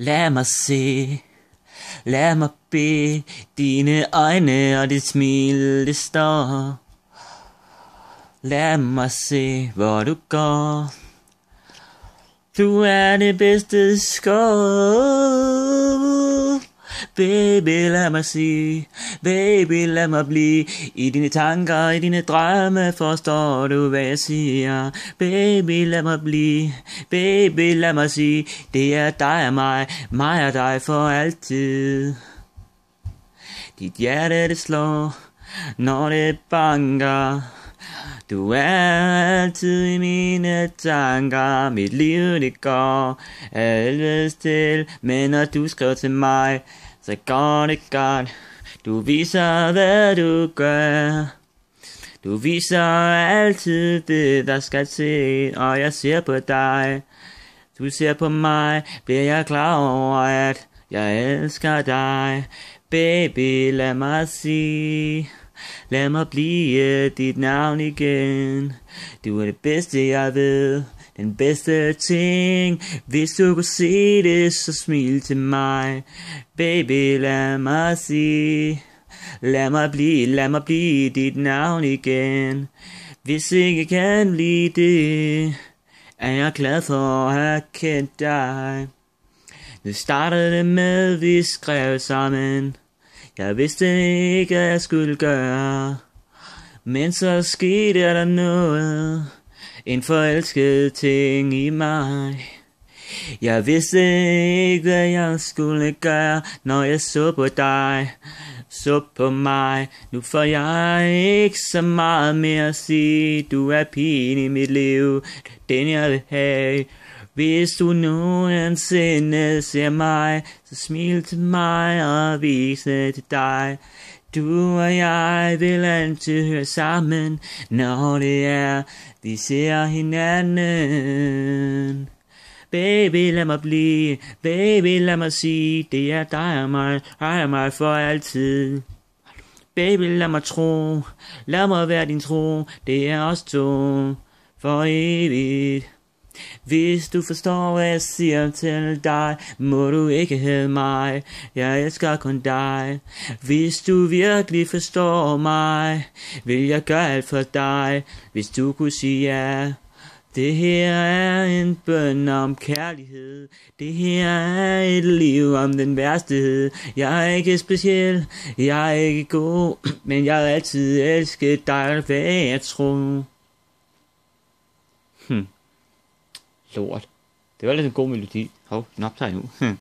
Lad mig se, lad mig be, dine øjne og dit smil, det står. Lad mig se, hvor du går. Du er det bedste skål. Baby, lad mig sige, baby, lad mig blive I dine tanker, i dine drømme, forstår du, hvad jeg siger Baby, lad mig blive, baby, lad mig sige Det er dig og mig, mig og dig for altid Dit hjerte, det slår, når det banker du er altid i mine tanker, mit liv det går af til, men når du skriver til mig, så går det godt. Du viser, hvad du gør. Du viser altid det, der skal til, og jeg ser på dig. Du ser på mig, bliver jeg klar over, at jeg elsker dig. Baby, lad mig sige. Lad mig blive dit navn igen. Du er det bedste, jeg ved. Den bedste ting. Hvis du kunne se det, så smil til mig. Baby, lad mig se. Lad mig blive, lad mig blive dit navn igen. Hvis ikke kan blive det, er jeg glad for at have kendt dig. Det startede med, vi skrev sammen. Jeg vidste ikke, hvad jeg skulle gøre. Men så skete der noget. En forelsket ting i mig. Jeg vidste ikke, hvad jeg skulle gøre, når jeg så på dig, så på mig. Nu får jeg ikke så meget mere at sige, du er pigen i mit liv, den jeg vil have. Hvis du nogensinde ser mig, så smil til mig og vis det til dig. Du og jeg vil altid høre sammen, når det er, vi ser hinanden. Baby, lad mig blive, baby, lad mig sige, det er dig og mig, hej og mig for altid. Baby, lad mig tro, lad mig være din tro, det er os to for evigt. Hvis du forstår, hvad jeg siger til dig, må du ikke hæde mig. Jeg elsker kun dig. Hvis du virkelig forstår mig, vil jeg gøre alt for dig. Hvis du kunne sige ja. Det her er en bøn om kærlighed. Det her er et liv om den værstehed. Jeg er ikke speciel, jeg er ikke god, men jeg har altid elsket dig, hvad jeg tror. Hmm lort. Det var lidt en god melodi. Hov, den optager nu. Hm.